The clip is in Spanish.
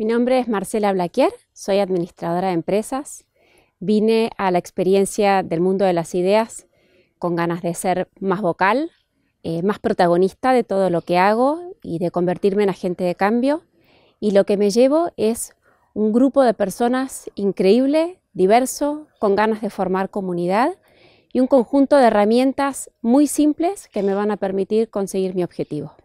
Mi nombre es Marcela Blaquier, soy administradora de empresas. Vine a la experiencia del mundo de las ideas con ganas de ser más vocal, eh, más protagonista de todo lo que hago y de convertirme en agente de cambio. Y lo que me llevo es un grupo de personas increíble, diverso, con ganas de formar comunidad y un conjunto de herramientas muy simples que me van a permitir conseguir mi objetivo.